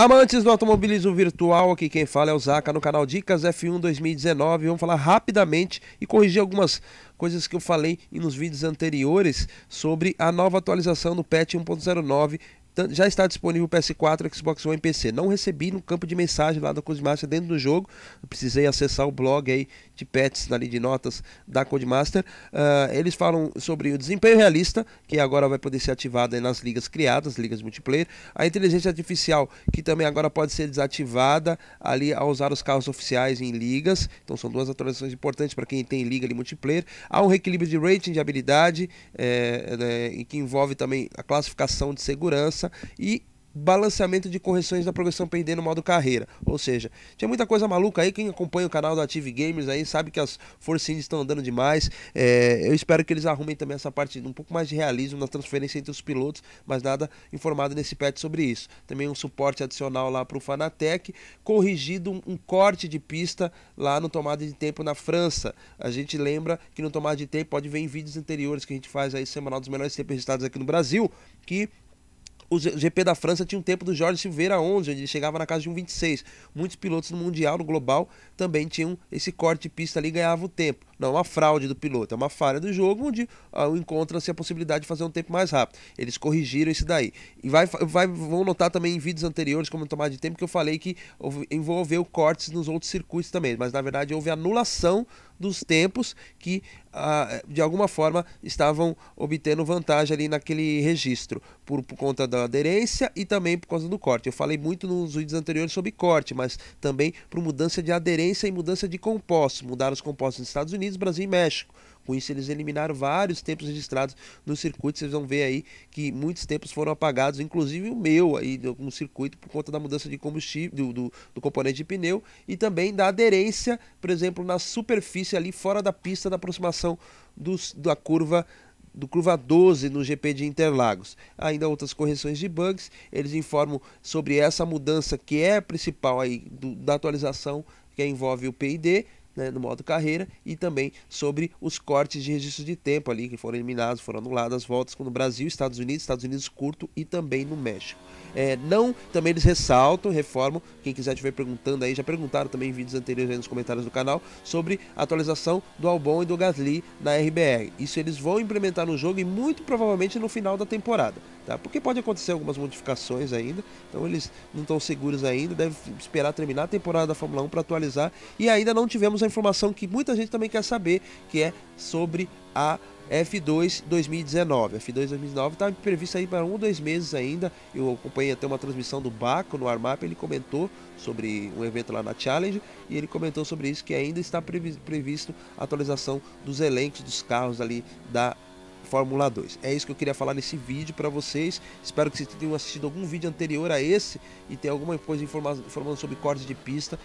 Amantes do automobilismo virtual, aqui quem fala é o Zaca no canal Dicas F1 2019. Vamos falar rapidamente e corrigir algumas coisas que eu falei nos vídeos anteriores sobre a nova atualização do patch 1.09 Tá, já está disponível PS4, Xbox One e PC. Não recebi no campo de mensagem lá da Codemaster dentro do jogo. Eu precisei acessar o blog aí de pets, ali de notas da Codemaster. Uh, eles falam sobre o desempenho realista, que agora vai poder ser ativado nas ligas criadas, ligas multiplayer. A inteligência artificial, que também agora pode ser desativada ali ao usar os carros oficiais em ligas. Então são duas atualizações importantes para quem tem liga de multiplayer. Há um reequilíbrio de rating de habilidade, é, que envolve também a classificação de segurança massa e balanceamento de correções da progressão pendendo no modo carreira. Ou seja, tinha muita coisa maluca aí. Quem acompanha o canal da Active Gamers aí sabe que as Force Indies estão andando demais. É, eu espero que eles arrumem também essa parte um pouco mais de realismo na transferência entre os pilotos, mas nada informado nesse patch sobre isso. Também um suporte adicional lá para o Fanatec, corrigido um, um corte de pista lá no tomada de tempo na França. A gente lembra que no tomada de tempo pode ver em vídeos anteriores que a gente faz aí semanal dos melhores tempos registrados aqui no Brasil, que o GP da França tinha um tempo do Jorge Silveira 11, onde ele chegava na casa de 1,26. Muitos pilotos no Mundial, no Global, também tinham esse corte de pista ali e ganhavam tempo. Não, é uma fraude do piloto, é uma falha do jogo onde ah, encontra-se a possibilidade de fazer um tempo mais rápido. Eles corrigiram isso daí. E vai, vai, vão notar também em vídeos anteriores, como tomar de tempo, que eu falei que envolveu cortes nos outros circuitos também, mas na verdade houve anulação dos tempos que ah, de alguma forma estavam obtendo vantagem ali naquele registro por, por, conta da aderência e também por causa do corte. Eu falei muito nos vídeos anteriores sobre corte, mas também por mudança de aderência e mudança de compostos. Mudaram os compostos nos Estados Unidos Unidos, Brasil e México. Com isso, eles eliminaram vários tempos registrados no circuito. Vocês vão ver aí que muitos tempos foram apagados, inclusive o meu aí no um circuito, por conta da mudança de combustível, do, do, do, componente de pneu e também da aderência, por exemplo, na superfície ali fora da pista, na aproximação dos, da curva do curva 12 no GP de Interlagos. Ainda outras correções de bugs, eles informam sobre essa mudança que é a principal aí do, da atualização que envolve o PID né, no modo carreira e também sobre os cortes de registro de tempo ali que foram eliminados, foram anuladas voltas no Brasil, Estados Unidos, Estados Unidos curto e também no México. É, não, também eles ressaltam, reformam, quem quiser estiver perguntando aí, já perguntaram também em vídeos anteriores nos comentários do canal, sobre a atualização do Albon e do Gasly na RBR. Isso eles vão implementar no jogo e muito provavelmente no final da temporada. Tá? Porque pode acontecer algumas modificações ainda, então eles não estão seguros ainda, devem esperar terminar a temporada da Fórmula 1 para atualizar. E ainda não tivemos a informação que muita gente também quer saber, que é sobre a F2 2019. A F2 2019 está prevista aí para um ou dois meses ainda. Eu acompanhei até uma transmissão do Baco no Armap, ele comentou sobre um evento lá na Challenge e ele comentou sobre isso que ainda está previsto a atualização dos elencos dos carros ali da Fórmula 2. É isso que eu queria falar nesse vídeo para vocês. Espero que vocês tenham assistido algum vídeo anterior a esse e tenha alguma coisa informando, sobre cortes de pista.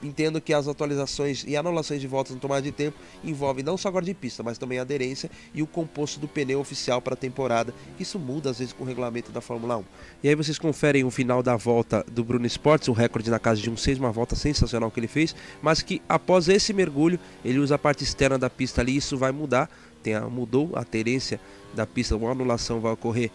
Entendo que as atualizações e anulações de voltas no tomada de tempo envolvem não só a de pista, mas também a aderência e o composto do pneu oficial para a temporada. Isso muda às vezes com o regulamento da Fórmula 1. E aí vocês conferem o final da volta do Bruno Sports, o um recorde na casa de 1.6, um uma volta sensacional que ele fez, mas que após esse mergulho, ele usa a parte externa da pista ali, isso vai mudar mudou a aderência da pista, uma anulação vai ocorrer,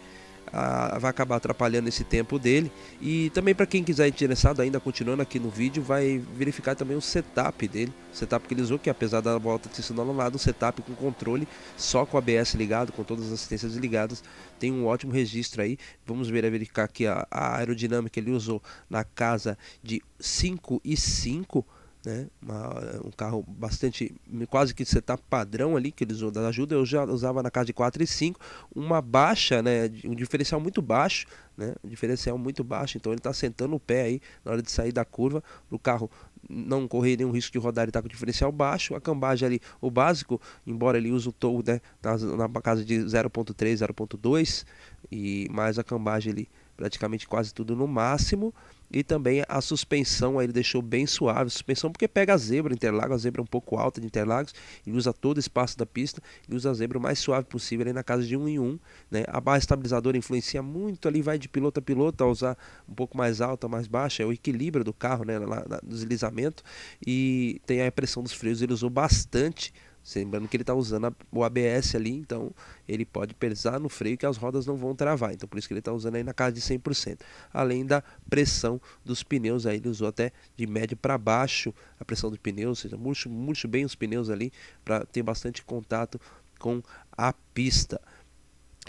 a, vai acabar atrapalhando esse tempo dele. E também para quem quiser interessado, ainda continuando aqui no vídeo, vai verificar também o setup dele, o setup que ele usou, que apesar da volta ter sido anulado, o setup com controle, só com o ABS ligado, com todas as assistências ligadas, tem um ótimo registro aí. Vamos ver, verificar aqui a, a aerodinâmica ele usou na casa de 5 e 5 né? Uma, um carro bastante, quase que setup padrão ali que eles da ajuda, eu já usava na casa de 4 e 5, uma baixa, né, um diferencial muito baixo, né? Um diferencial é muito baixo, então ele está sentando o pé aí na hora de sair da curva para o carro não correr nenhum risco de rodar e estar tá com diferencial baixo. A cambagem ali, o básico, embora ele use o tow né, na, na casa de 0.3, 0.2, e mais a cambagem ali praticamente quase tudo no máximo. E também a suspensão aí ele deixou bem suave. Suspensão porque pega a zebra Interlagos, a zebra é um pouco alta de Interlagos, ele usa todo o espaço da pista e usa a zebra o mais suave possível aí na casa de 1 um em 1. Um, né? A barra estabilizadora influencia muito ali, vai de piloto a piloto, a usar um pouco mais alta, mais baixa, é o equilíbrio do carro, né, lá, no deslizamento, e tem a pressão dos freios, ele usou bastante Lembrando que ele está usando a, o ABS ali, então ele pode pesar no freio que as rodas não vão travar. Então por isso que ele está usando aí na casa de 100%. Além da pressão dos pneus, aí ele usou até de médio para baixo a pressão dos pneus, ou seja, murcho, murcho bem os pneus ali para ter bastante contato com a pista.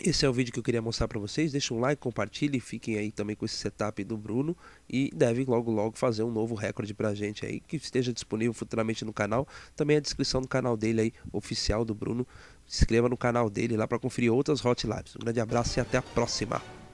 Esse é o vídeo que eu queria mostrar para vocês. Deixa um like, compartilhe, fiquem aí também com esse setup do Bruno e deve logo logo fazer um novo recorde pra gente aí que esteja disponível futuramente no canal. Também a descrição do canal dele aí, oficial do Bruno. Se inscreva no canal dele lá para conferir outras Hot Labs. Um grande abraço e até a próxima.